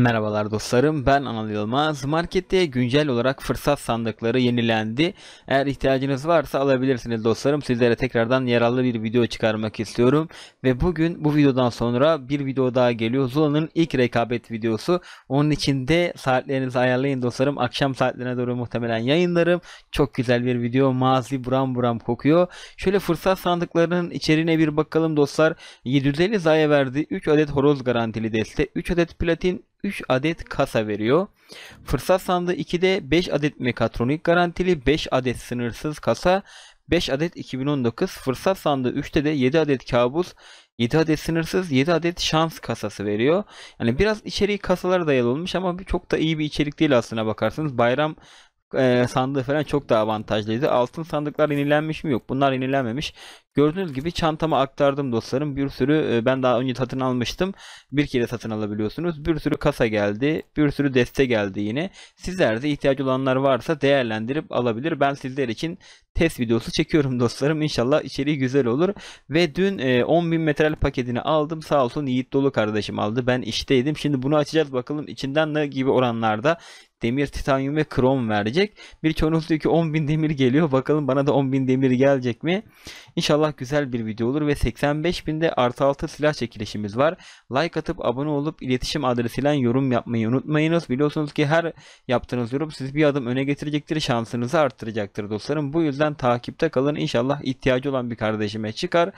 Merhabalar dostlarım ben Anıl Yılmaz. Markette güncel olarak fırsat sandıkları yenilendi. Eğer ihtiyacınız varsa alabilirsiniz dostlarım. Sizlere tekrardan yararlı bir video çıkarmak istiyorum. Ve bugün bu videodan sonra bir video daha geliyor. Zula'nın ilk rekabet videosu. Onun için de saatlerinizi ayarlayın dostlarım. Akşam saatlerine doğru muhtemelen yayınlarım. Çok güzel bir video. Mazi buram buram kokuyor. Şöyle fırsat sandıklarının içeriğine bir bakalım dostlar. 750 zayi verdi. 3 adet horoz garantili deste. 3 adet platin 3 adet kasa veriyor. Fırsat sandığı 2'de 5 adet mekatronik garantili, 5 adet sınırsız kasa, 5 adet 2019. Fırsat sandığı 3'te de 7 adet kabus, 7 adet sınırsız, 7 adet şans kasası veriyor. Yani biraz içeriği kasalara dayalı olmuş ama çok da iyi bir içerik değil aslına bakarsanız. Bayram e, sandığı falan çok daha avantajlıydı. Altın sandıklar yenilenmiş mi? Yok. Bunlar yenilenmemiş. Gördüğünüz gibi çantama aktardım dostlarım. Bir sürü ben daha önce satın almıştım. Bir kere satın alabiliyorsunuz. Bir sürü kasa geldi. Bir sürü deste geldi yine. Sizler de ihtiyacı olanlar varsa değerlendirip alabilir. Ben sizler için test videosu çekiyorum dostlarım. İnşallah içeriği güzel olur. Ve dün e, 10.000 metrel paketini aldım. Sağ olsun Yiğit Dolu kardeşim aldı. Ben işteydim. Şimdi bunu açacağız bakalım içinden ne gibi oranlarda demir, titanyum ve krom verecek. Bir çoğunlukla ki 10.000 demir geliyor. Bakalım bana da 10.000 demir gelecek mi? İnşallah güzel bir video olur ve 85.000'de artı altı silah çekilişimiz var. Like atıp abone olup iletişim adresiyle yorum yapmayı unutmayınız. Biliyorsunuz ki her yaptığınız yorum sizi bir adım öne getirecektir. Şansınızı arttıracaktır dostlarım. Bu yüzden takipte kalın. İnşallah ihtiyacı olan bir kardeşime çıkar.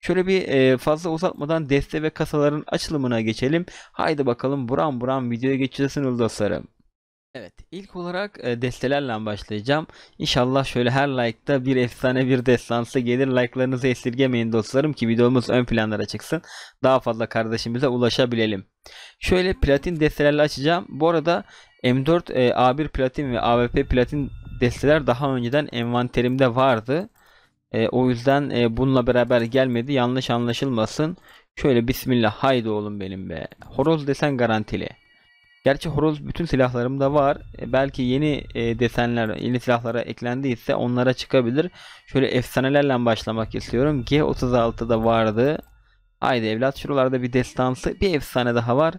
Şöyle bir e, fazla uzatmadan deste ve kasaların açılımına geçelim. Haydi bakalım buram buram videoya geçeceksiniz dostlarım. Evet ilk olarak e, destelerle başlayacağım. İnşallah şöyle her like'da bir efsane bir destansı gelir. Like'larınızı esirgemeyin dostlarım ki videomuz ön planlara çıksın. Daha fazla kardeşimize ulaşabilelim. Şöyle platin destelerle açacağım. Bu arada M4, e, A1 platin ve AWP platin desteler daha önceden envanterimde vardı. E, o yüzden bununla beraber gelmedi. Yanlış anlaşılmasın. Şöyle bismillah haydi oğlum benim be. Horoz desen garantili. Gerçi horoz bütün silahlarımda var. E, belki yeni e, desenler, yeni silahlara eklendiyse onlara çıkabilir. Şöyle efsanelerle başlamak istiyorum. G36'da vardı. Haydi evlat şuralarda bir destansı, bir efsane daha var.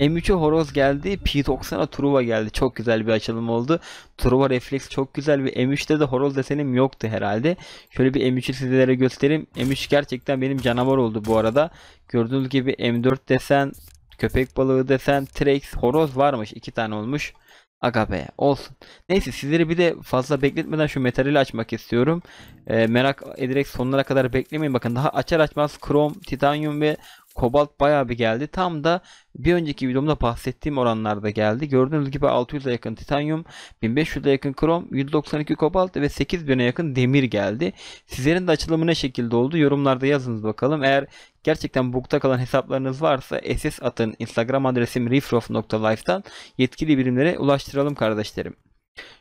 M3'e horoz geldi. P90'a Truva geldi. Çok güzel bir açılım oldu. Truva refleks çok güzel ve M3'te de horoz desenim yoktu herhalde. Şöyle bir M3'ü sizlere göstereyim. M3 gerçekten benim canavar oldu bu arada. Gördüğünüz gibi M4 desen Köpek balığı desem Trex, horoz varmış. iki tane olmuş. Aga olsun. Neyse sizleri bir de fazla bekletmeden şu metali açmak istiyorum. E, merak ederek sonlara kadar beklemeyin. Bakın daha açar açmaz Chrome, titanyum ve Kobalt bayağı bir geldi. Tam da bir önceki videomda bahsettiğim oranlarda geldi. Gördüğünüz gibi 600'e yakın titanyum, 1500'e yakın krom, 192 kobalt ve 8000'e yakın demir geldi. Sizlerin de açılımı ne şekilde oldu? Yorumlarda yazınız bakalım. Eğer gerçekten bukta kalan hesaplarınız varsa SS atın. Instagram adresim rifrof.life'dan yetkili birimlere ulaştıralım kardeşlerim.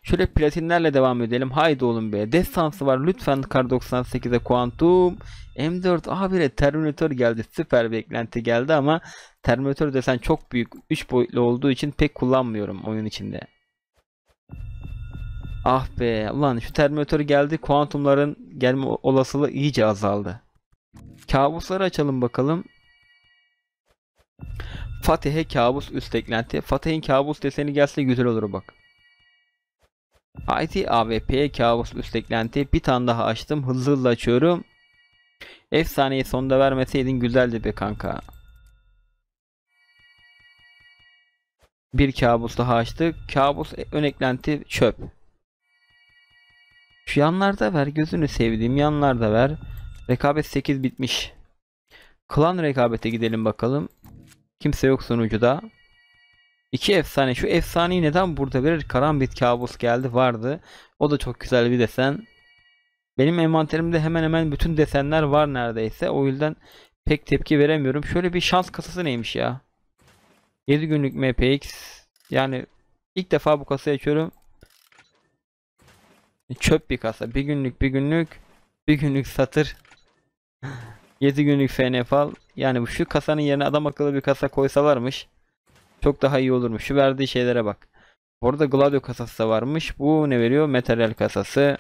Şöyle platinlerle devam edelim. Haydi oğlum be. Destansı var. Lütfen Kar 98'e Quantum. M4 A1'e Terminator geldi. Süper beklenti geldi ama Terminator desen çok büyük 3 boyutlu olduğu için pek kullanmıyorum oyun içinde. Ah be. Ulan şu Terminator geldi. Kuantumların gelme olasılığı iyice azaldı. Kabusları açalım bakalım. Fatih'e kabus üst eklenti. Fatih'in kabus deseni gelse güzel olur bak. IT AVP kabus üst eklenti bir tane daha açtım hızlı hızlı açıyorum. Efsaneyi sonda vermeseydin güzeldi be kanka. Bir kabus daha açtık. Kabus e, ön eklenti çöp. Şu yanlarda ver gözünü sevdiğim yanlarda ver. Rekabet 8 bitmiş. Klan rekabete gidelim bakalım. Kimse yok sonucu da. İki efsane. Şu efsaneyi neden burada verir? Karambit kabus geldi vardı. O da çok güzel bir desen. Benim envanterimde hemen hemen bütün desenler var neredeyse. O yüzden pek tepki veremiyorum. Şöyle bir şans kasası neymiş ya? 7 günlük MPX. Yani ilk defa bu kasayı açıyorum. Çöp bir kasa. Bir günlük bir günlük. Bir günlük satır. 7 günlük FNF al. Yani şu kasanın yerine adam akıllı bir kasa koysalarmış. Çok daha iyi olurmuş. Şu verdiği şeylere bak. Orada Gladio kasası da varmış. Bu ne veriyor? Materyal kasası.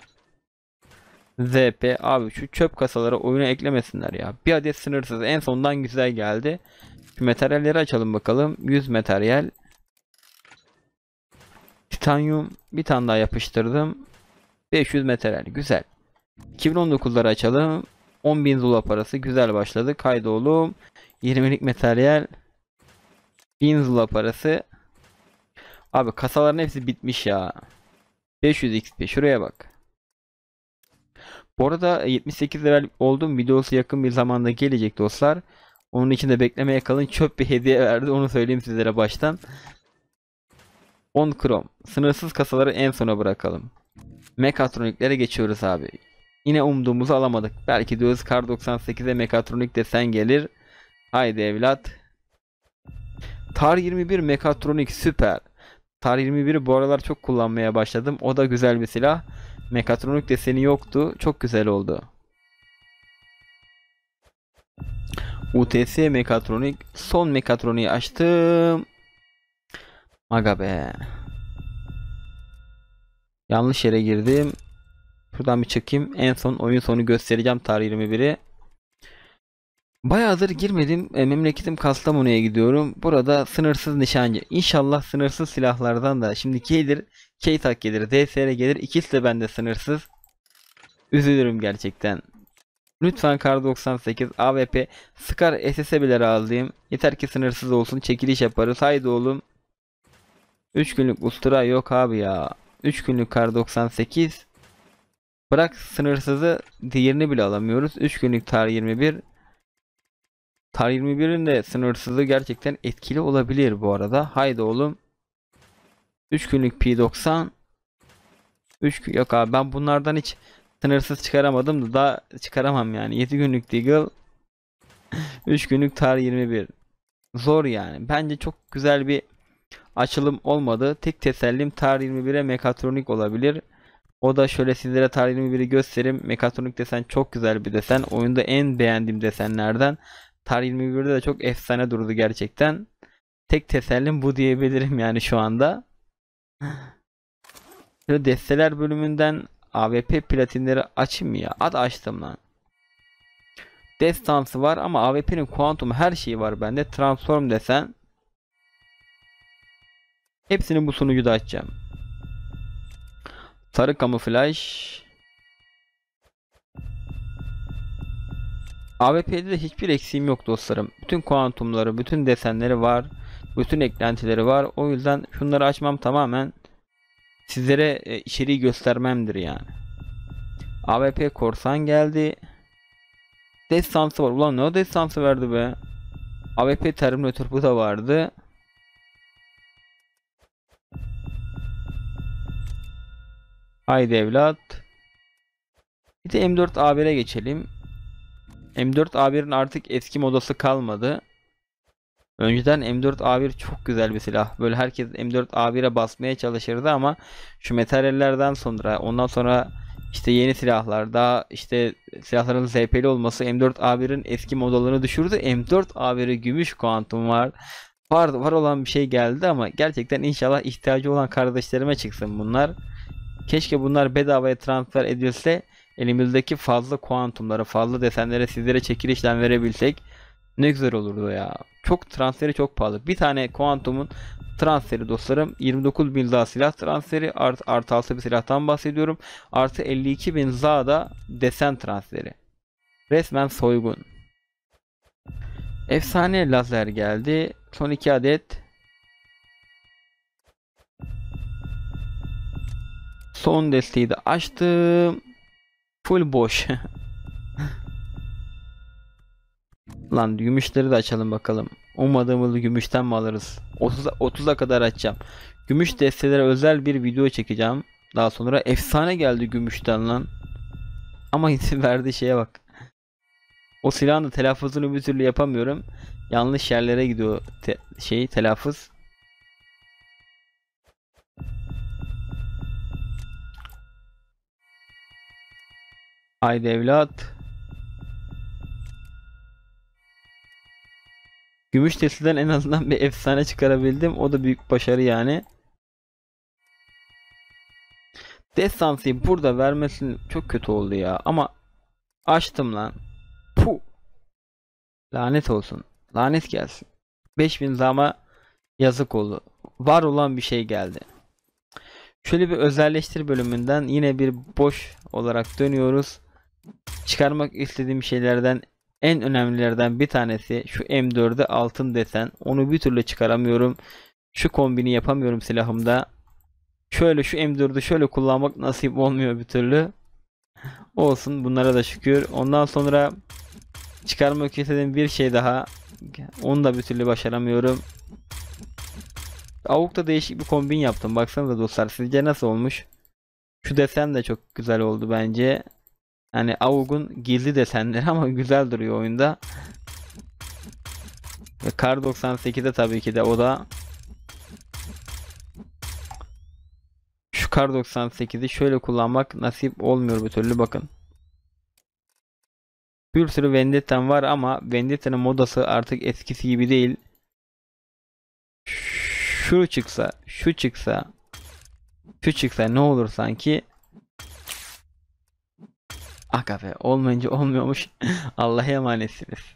ZP. Abi şu çöp kasaları oyuna eklemesinler ya. Bir adet sınırsız. En sondan güzel geldi. Şu materyalleri açalım bakalım. 100 materyal. Titanyum. Bir tane daha yapıştırdım. 500 materyal. Güzel. 2019'ları açalım. 10.000 dolar parası. Güzel başladı. Kaydoğlu. 20'lik materyal. 1000 zula parası. Abi kasaların hepsi bitmiş ya. 500 XP şuraya bak. Bu arada 78 level oldum. Videosu yakın bir zamanda gelecek dostlar. Onun için de beklemeye kalın. Çöp bir hediye verdi. Onu söyleyeyim sizlere baştan. 10 krom. Sınırsız kasaları en sona bırakalım. Mekatroniklere geçiyoruz abi. Yine umduğumuzu alamadık. Belki diyoruz kar 98'e mekatronik desen gelir. Haydi evlat. TAR 21 Mekatronik süper. TAR 21'i bu aralar çok kullanmaya başladım. O da güzel bir silah. Mekatronik deseni yoktu. Çok güzel oldu. UTS mekatronik son mekatroniği açtım. Aga be. Yanlış yere girdim. Şuradan bir çıkayım. En son oyun sonu göstereceğim tarih 21'i. Bayağıdır girmedim. E, memleketim Kastamonu'ya gidiyorum. Burada sınırsız nişancı. İnşallah sınırsız silahlardan da. Şimdi gelir, Keytak gelir, DSR gelir. İkisi de bende sınırsız. Üzülürüm gerçekten. Lütfen Kar 98, AWP, Scar SS'e bile razıyım. Yeter ki sınırsız olsun. Çekiliş yaparız. Haydi oğlum. 3 günlük ustura yok abi ya. 3 günlük Kar 98. Bırak sınırsızı diğerini bile alamıyoruz. 3 günlük Tar 21. Tar 21'in de sınırsızlığı gerçekten etkili olabilir bu arada. Haydi oğlum. 3 günlük P90. 3 gün yok abi ben bunlardan hiç sınırsız çıkaramadım da daha çıkaramam yani. 7 günlük Deagle. 3 günlük Tar 21. Zor yani. Bence çok güzel bir açılım olmadı. Tek tesellim Tar 21'e mekatronik olabilir. O da şöyle sizlere Tar 21'i göstereyim. Mekatronik desen çok güzel bir desen. Oyunda en beğendiğim desenlerden. Tarih 21'de de çok efsane durdu gerçekten. Tek tesellim bu diyebilirim yani şu anda. Şöyle desteler bölümünden AWP platinleri açayım mı ya? At açtım lan. Destansı var ama AWP'nin kuantum her şeyi var bende. Transform desen. Hepsini bu sunucuda açacağım. Sarı kamuflaj. AWP'de de hiçbir eksiğim yok dostlarım. Bütün kuantumları, bütün desenleri var. Bütün eklentileri var. O yüzden şunları açmam tamamen sizlere e, içeriği göstermemdir yani. AWP korsan geldi. Destansı var. Ulan ne o destansı verdi be. AWP Terminator bu da vardı. Haydi evlat. Bir de M4 A1'e geçelim. M4A1'in artık eski modası kalmadı. Önceden M4A1 çok güzel bir silah. Böyle herkes M4A1'e basmaya çalışırdı ama şu materyallerden sonra ondan sonra işte yeni silahlar daha işte silahların ZP'li olması M4A1'in eski modalarını düşürdü. M4A1'e gümüş kuantum var. Var, var olan bir şey geldi ama gerçekten inşallah ihtiyacı olan kardeşlerime çıksın bunlar. Keşke bunlar bedavaya transfer edilse elimizdeki fazla kuantumlara, fazla desenlere sizlere çekil verebilsek ne güzel olurdu ya. Çok transferi çok pahalı. Bir tane kuantumun transferi dostlarım 29 bin za silah transferi art, artı 6 bir silahtan bahsediyorum. Artı 52 bin za da desen transferi. Resmen soygun. Efsane lazer geldi. Son iki adet. Son desteği de açtım. Full boş. Lan gümüşleri de açalım bakalım. Umadığımız gümüşten mi alırız? 30'a 30'a kadar açacağım. Gümüş destelere özel bir video çekeceğim. Daha sonra efsane geldi gümüşten lan. Ama verdiği şeye bak. O silahın da telaffuzunu bir türlü yapamıyorum. Yanlış yerlere gidiyor te şey telaffuz. Haydi evlat. Gümüş testiden en azından bir efsane çıkarabildim. O da büyük başarı yani. Destansı burada vermesin çok kötü oldu ya. Ama açtım lan. Pu. Lanet olsun. Lanet gelsin. 5000 zama yazık oldu. Var olan bir şey geldi. Şöyle bir özelleştir bölümünden yine bir boş olarak dönüyoruz. Çıkarmak istediğim şeylerden en önemlilerden bir tanesi şu M4'e altın desen. Onu bir türlü çıkaramıyorum. Şu kombini yapamıyorum silahımda. Şöyle şu M4'ü şöyle kullanmak nasip olmuyor bir türlü. Olsun bunlara da şükür. Ondan sonra çıkarmak istediğim bir şey daha. Onu da bir türlü başaramıyorum. Avuk'ta değişik bir kombin yaptım. Baksanıza dostlar sizce nasıl olmuş? Şu desen de çok güzel oldu bence. Yani Avugun gizli desenleri ama güzel duruyor oyunda. Ve Kar 98'de tabii ki de o da şu Kar 98'i şöyle kullanmak nasip olmuyor bir türlü bakın. Bir sürü Vendetta'm var ama Vendetta'nın modası artık eskisi gibi değil. Şu çıksa, şu çıksa, şu çıksa ne olur sanki Akabe, be olmayınca olmuyormuş. Allah'a emanetsiniz.